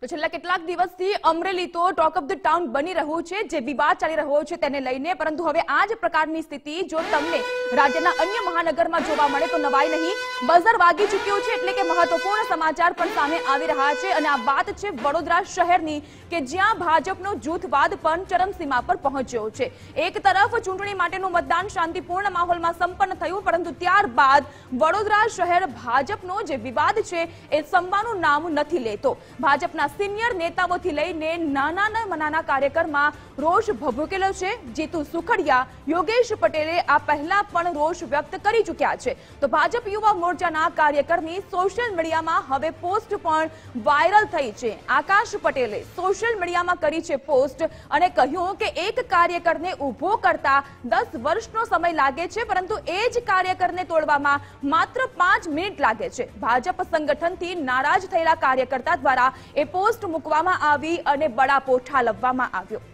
તો છેલ્લા કેટલાક દિવસથી અમરેલી તો ટોક ઓફ ધ ટાઉન બની રહ્યું છે જે વિવાદ ચાલી રહ્યો છે તેને લઈને પરંતુ હવે આ જ પ્રકારની સ્થિતિ જો તમને રાજ્યના અન્ય મહાનગરમાં જોવા મળે તો નવાઈ નહીં બઝર વાગી ચૂક્યું છે એટલે કે મહત્વપૂર્ણ સમાચાર પણ સામે આવી રહ્યા છે અને આ વાત છે વડોદરા શહેરની કે જ્યાં ભાજપનો જૂથવાદ પણ ચરમસીમા પર પહોંચ્યો છે એક તરફ ચૂંટણી માટેનું મતદાન શાંતિપૂર્ણ માહોલમાં સંપન્ન થયું પરંતુ ત્યારબાદ વડોદરા શહેર ભાજપનો જે વિવાદ છે એ સંવાનું નામ નથી લેતો ભાજપના સિનિયર નેતાઓથી લઈને નાના નાના કાર્યકરમાં રોષ ભભૂકેલો છે જીતુ સુખડિયા યોગેશ પટેલે આ પહેલા પણ રોષ વ્યક્ત કરી ચૂક્યા છે તો ભાજપ યુવા મોરચાના કાર્યકરની સોશિયલ મીડિયામાં હવે પોસ્ટ પણ વાયરલ થઈ છે આકાશ પટેલે સોશિયલ મીડિયામાં કરી છે પોસ્ટ અને કહ્યું કે એક કાર્યકરને ઊભો કરતા દસ વર્ષનો સમય લાગે છે પરંતુ એ જ કાર્યકરને તોડવામાં માત્ર પાંચ મિનિટ લાગે છે ભાજપ સંગઠનથી નારાજ થયેલા કાર્યકર્તા દ્વારા એ પોસ્ટ મૂકવામાં આવી અને બળાપો ઠાલવવામાં આવ્યો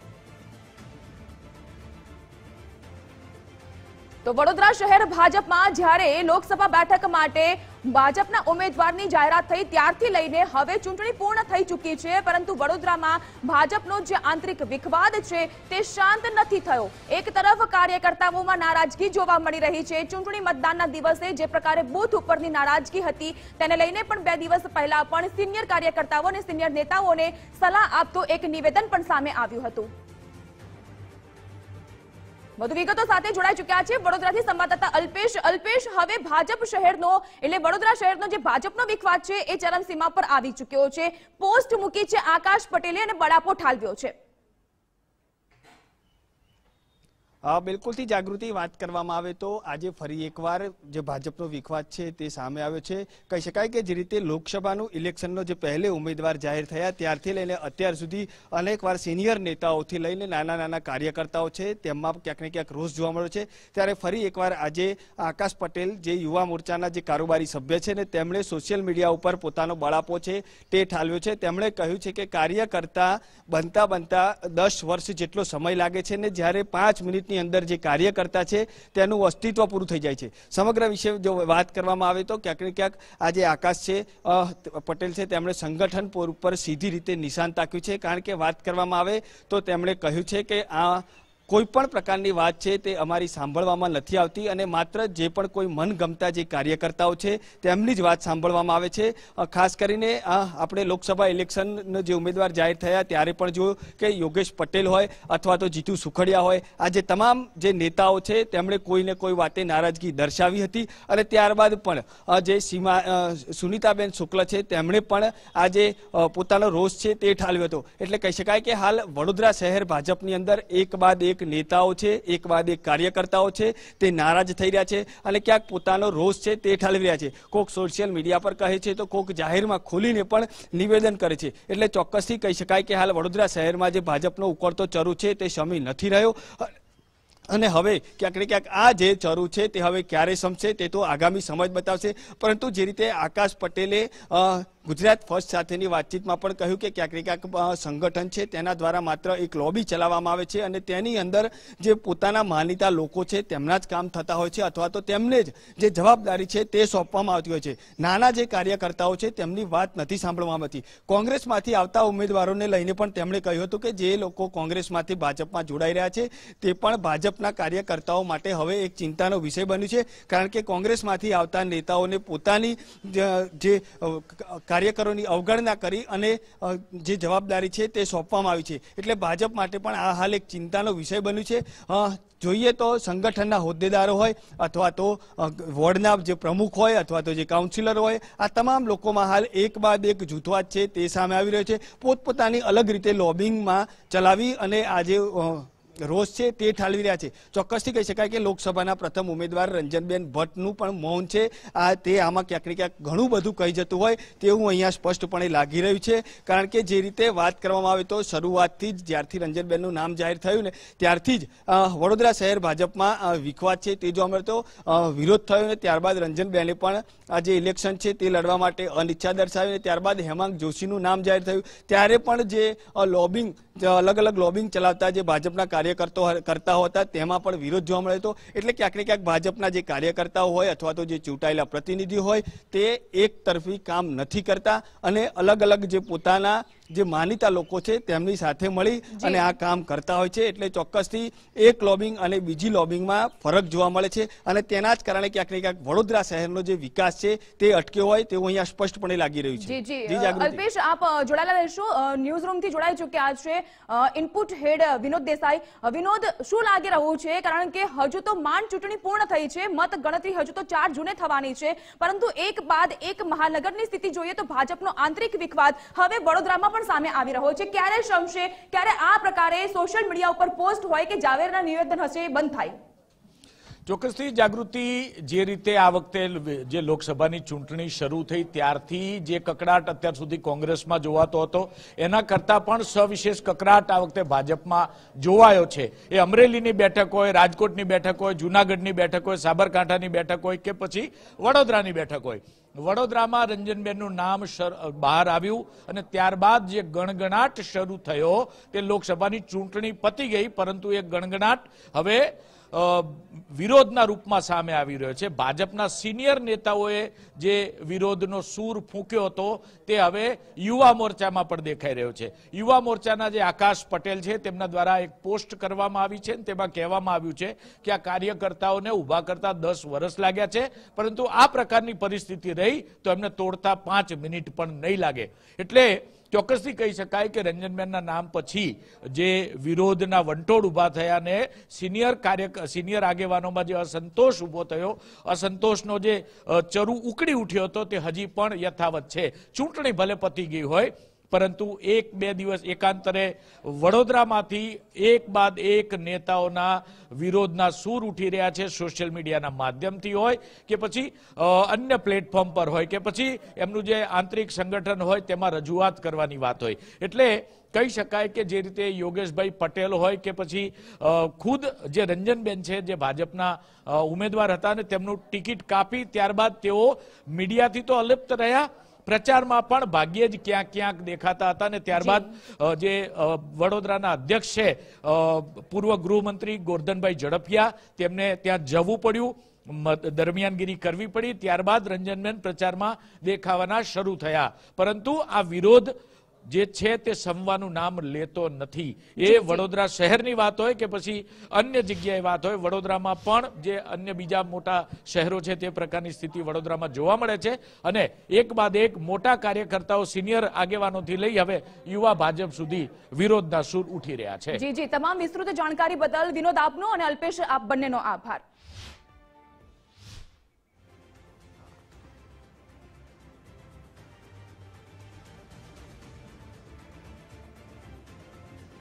તો વડોદરા શહેર ભાજપમાં જ્યારે લોકસભા બેઠક માટે ભાજપના ઉમેદવારની જાહેરાત થઈ ત્યારથી લઈને હવે ચૂંટણી પૂર્ણ થઈ ચૂકી છે પરંતુ વડોદરામાં ભાજપનો જે આંતરિક વિખવાદ છે તે શાંત નથી થયો એક તરફ કાર્યકર્તાઓમાં નારાજગી જોવા મળી રહી છે ચૂંટણી મતદાનના દિવસે જે પ્રકારે બૂથ ઉપરની નારાજગી હતી તેને લઈને પણ બે દિવસ પહેલા પણ સિનિયર કાર્યકર્તાઓ અને સિનિયર નેતાઓને સલાહ આપતું એક નિવેદન પણ સામે આવ્યું હતું વધુ વિગતો સાથે જોડાઈ ચુક્યા છે વડોદરાથી સંવાદદાતા અલ્પેશ અલ્પેશ હવે ભાજપ શહેરનો એટલે વડોદરા શહેરનો જે ભાજપનો વિખવાદ છે એ ચરમસીમા પર આવી ચુક્યો છે પોસ્ટ મૂકી છે આકાશ પટેલે અને બળાપો ઠાલવ્યો છે બિલકુલથી જાગૃતિ વાત કરવામાં આવે તો આજે ફરી એકવાર જે ભાજપનો વિખવાદ છે તે સામે આવ્યો છે કહી શકાય કે જે રીતે લોકસભાનું ઇલેક્શનનો જે પહેલે ઉમેદવાર જાહેર થયા ત્યારથી લઈને અત્યાર સુધી અનેકવાર સિનિયર નેતાઓથી લઈને નાના નાના કાર્યકર્તાઓ છે તેમાં ક્યાંક ને ક્યાંક રોષ જોવા મળ્યો છે ત્યારે ફરી એકવાર આજે આકાશ પટેલ જે યુવા મોરચાના જે કારોબારી સભ્ય છે ને તેમણે સોશિયલ મીડિયા ઉપર પોતાનો બળાપો છે તે ઠાલવ્યો છે તેમણે કહ્યું છે કે કાર્યકર્તા બનતા બનતા દસ વર્ષ જેટલો સમય લાગે છે ને જ્યારે પાંચ મિનિટની ભારતની અંદર જે કાર્યકર્તા છે તેનું અસ્તિત્વ પૂરું થઈ જાય છે સમગ્ર વિશે જો વાત કરવામાં આવે તો ક્યાંક ને ક્યાંક આજે આકાશ છે પટેલ છે તેમણે સંગઠન ઉપર સીધી રીતે નિશાન તાક્યું છે કારણ કે વાત કરવામાં આવે તો તેમણે કહ્યું છે કે આ કોઈ પણ પ્રકારની વાત છે તે અમારી સાંભળવામાં નથી આવતી અને માત્ર જે પણ કોઈ મનગમતા જે કાર્યકર્તાઓ છે તેમની જ વાત સાંભળવામાં આવે છે ખાસ કરીને આપણે લોકસભા ઇલેક્શન જે ઉમેદવાર જાહેર થયા ત્યારે પણ જોયું કે યોગેશ પટેલ હોય અથવા તો જીતુ સુખડિયા હોય આજે તમામ જે નેતાઓ છે તેમણે કોઈને કોઈ વાતે નારાજગી દર્શાવી હતી અને ત્યારબાદ પણ જે સીમા સુનિતાબેન શુક્લ છે તેમણે પણ આજે પોતાનો રોષ છે તે ઠાલવ્યો હતો એટલે કહી શકાય કે હાલ વડોદરા શહેર ભાજપની અંદર એક બાદ એક નેતાઓ છે એકવાદ એક કાર્યકર્તાઓ છે તે નારાજ થઈ રહ્યા છે અને ક્યાંક પોતાનો રોષ છે તે ઠાલવી રહ્યા છે કોક સોશિયલ મીડિયા પર કહે છે તો કોક જાહેરમાં ખોલીને પણ નિવેદન કરે છે એટલે ચોક્કસથી કહી શકાય કે હાલ વડોદરા શહેરમાં જે ભાજપનો ઉકળતો ચરુ છે તે શમી નથી રહ્યો અને હવે ક્યાંક ને ક્યાંક આ જે ચરુ છે તે હવે ક્યારે સમશે તે તો આગામી સમજ બતાવશે પરંતુ જે રીતે આકાશ પટેલે ગુજરાત ફર્સ્ટ સાથેની વાતચીતમાં પણ કહ્યું કે ક્યાંક ક્યાંક સંગઠન છે તેના દ્વારા માત્ર એક લોબી ચલાવવામાં આવે છે અને તેની અંદર જે પોતાના માનીતા લોકો છે તેમના જ કામ થતા હોય છે અથવા તો તેમને જ જે જવાબદારી છે તે સોંપવામાં આવતી હોય છે નાના જે કાર્યકર્તાઓ છે તેમની વાત નથી સાંભળવામાં આવતી કોંગ્રેસમાંથી આવતા ઉમેદવારોને લઈને પણ તેમણે કહ્યું હતું કે જે લોકો કોંગ્રેસમાંથી ભાજપમાં જોડાઈ રહ્યા છે તે પણ ભાજપના કાર્યકર્તાઓ માટે હવે એક ચિંતાનો વિષય બન્યું છે કારણ કે કોંગ્રેસમાંથી આવતા નેતાઓને પોતાની જે કાર્યકરોની અવગણના કરી અને જે જવાબદારી છે તે સોંપવામાં આવી છે એટલે ભાજપ માટે પણ આ હાલ એક ચિંતાનો વિષય બન્યું છે જોઈએ તો સંગઠનના હોદ્દેદારો હોય અથવા તો વોર્ડના જે પ્રમુખ હોય અથવા તો જે કાઉન્સિલર હોય આ તમામ લોકોમાં હાલ એક બાદ એક જૂથવાદ છે તે સામે આવી રહ્યો છે પોતપોતાની અલગ રીતે લોબિંગમાં ચલાવી અને આજે રોષ છે તે ઠાલવી રહ્યા છે ચોક્કસથી કહી શકાય કે લોકસભાના પ્રથમ ઉમેદવાર રંજનબેન ભટ્ટનું પણ મૌન છે આ તે આમાં ક્યાંક ક્યાંક ઘણું બધું કહી જતું હોય તેવું અહીંયા સ્પષ્ટપણે લાગી રહ્યું છે કારણ કે જે રીતે વાત કરવામાં આવે તો શરૂઆતથી જ જ્યારથી રંજનબેનનું નામ જાહેર થયું ને ત્યારથી જ વડોદરા શહેર ભાજપમાં વિખવાદ છે તે જોવા મળતો વિરોધ થયો ને ત્યારબાદ રંજનબેને પણ આ જે ઇલેક્શન છે તે લડવા માટે અનિચ્છા દર્શાવી ત્યારબાદ હેમાંગ જોશીનું નામ જાહેર થયું ત્યારે પણ જે લોબિંગ અલગ અલગ લોબિંગ ચલાવતા જે ભાજપના કાર્ય કાર્યકર્તો કરતા હોતા તેમાં પણ વિરોધ જોવા મળે હતો એટલે ક્યાંક ને ક્યાંક ભાજપના જે કાર્યકર્તાઓ હોય અથવા તો જે ચૂંટાયેલા પ્રતિનિધિ હોય તે એક તરફી કામ નથી કરતા અને અલગ અલગ જે પોતાના જે માનીતા લોકો છે તેમની સાથે મળી અને આ કામ કરતા હોય છે એટલે ચોક્કસથી એક લોબિંગ અને બીજી લોબિંગમાં ફરક જોવા મળે છે અને તેના જ કારણે ક્યાંક ને ક્યાંક વડોદરા શહેરનો જે વિકાસ છે તે અટક્યો હોય તેવું અહીંયા સ્પષ્ટપણે લાગી રહ્યું છે જી અલ્પેશ આપ જોડાયેલા રહેશો ન્યૂઝ રૂમથી જોડાઈ ચૂક્યા છે ઇનપુટ હેડ વિનોદ દેસાઈ વિનોદ શું લાગી રહ્યું છે કારણ કે હજુ તો માંડ ચૂંટણી પૂર્ણ થઈ છે મત ગણતરી હજુ તો ચાર જૂને થવાની છે પરંતુ એક બાદ એક મહાનગરની સ્થિતિ જોઈએ તો ભાજપનો આંતરિક વિખવાદ હવે વડોદરામાં પણ સામે આવી રહ્યો છે ક્યારે શમશે ક્યારે આ પ્રકારે સોશિયલ મીડિયા ઉપર પોસ્ટ હોય કે જાવેરના નિવેદન હશે એ બંધ થાય ચોક્કસથી જાગૃતિ જે રીતે આ વખતે જે લોકસભાની ચૂંટણી શરૂ થઈ ત્યારથી જે કકડાટ અત્યાર સુધી કોંગ્રેસમાં જોવાતો હતો એના કરતાં પણ સવિશેષ કકડાટ આ વખતે ભાજપમાં જોવાયો છે એ અમરેલીની બેઠક હોય રાજકોટની બેઠક હોય જૂનાગઢની બેઠક હોય સાબરકાંઠાની બેઠક હોય કે પછી વડોદરાની બેઠક હોય વડોદરામાં રંજનબેનનું નામ બહાર આવ્યું અને ત્યારબાદ જે ગણગણાટ શરૂ થયો તે લોકસભાની ચૂંટણી પતી ગઈ પરંતુ એ ગણગણાટ હવે વિરોધના રૂપમાં સામે આવી રહ્યો છે ભાજપના સિનિયર નેતાઓએ જે વિરોધનો સૂર ફૂંક્યો હતો તે હવે યુવા મોરચામાં પણ દેખાઈ રહ્યો છે યુવા મોરચાના જે આકાશ પટેલ છે તેમના દ્વારા એક પોસ્ટ કરવામાં આવી છે તેમાં કહેવામાં આવ્યું છે કે આ કાર્યકર્તાઓને ઊભા કરતા દસ વર્ષ લાગ્યા છે પરંતુ આ પ્રકારની પરિસ્થિતિ રહી તો એમને તોડતા પાંચ મિનિટ પણ નહીં લાગે એટલે ચોક્કસથી કહી શકાય કે રંજનબેનના નામ પછી જે વિરોધના વંટોળ ઊભા થયા ને સિનિયર કાર્ય સિનિયર આગેવાનોમાં જે અસંતોષ ઊભો થયો અસંતોષનો જે ચરુ ઉકળી ઉઠ્યો હતો તે હજી પણ યથાવત છે ચૂંટણી ભલે પતી ગઈ હોય પરંતુ એક બે દિવસ એકાંતરે વડોદરામાંથી એક બાદ એક નેતાઓના વિરોધના સૂર ઉઠી રહ્યા છે સોશિયલ મીડિયાના માધ્યમથી હોય કે પછી અન્ય પ્લેટફોર્મ પર હોય કે પછી એમનું જે આંતરિક સંગઠન હોય તેમાં રજૂઆત કરવાની વાત હોય એટલે કહી શકાય કે જે રીતે યોગેશભાઈ પટેલ હોય કે પછી ખુદ જે રંજનબેન છે જે ભાજપના ઉમેદવાર હતા અને તેમનું ટિકિટ કાપી ત્યારબાદ તેઓ મીડિયાથી તો અલિપ્ત રહ્યા પ્રચારમાં પણ ભાગ્યે જ ક્યાંક ક્યાંક દેખાતા હતા અને ત્યારબાદ જે વડોદરાના અધ્યક્ષ છે પૂર્વ ગૃહમંત્રી ગોરધનભાઈ ઝડપિયા તેમને ત્યાં જવું પડ્યું દરમિયાનગીરી કરવી પડી ત્યારબાદ રંજનબેન પ્રચારમાં દેખાવાના શરૂ થયા પરંતુ આ વિરોધ જે છે તે સમવાનું નામ લેતો નથી એ વડોદરા શહેરની વાત હોય કે પછી અન્ય જગ્યાએ વાત હોય વડોદરામાં પણ જે અન્ય બીજા મોટા શહેરો છે તે પ્રકારની સ્થિતિ વડોદરામાં જોવા મળે છે અને એક બાદ એક મોટા કાર્યકર્તાઓ સિનિયર આગેવાનોથી લઈ હવે યુવા ભાજપ સુધી વિરોધના સુર ઉઠી રહ્યા છે જી જી તમામ વિસ્તૃત જાણકારી બદલ વિનોદ આપનો અને અલ્પેશ આપ બંનેનો આભાર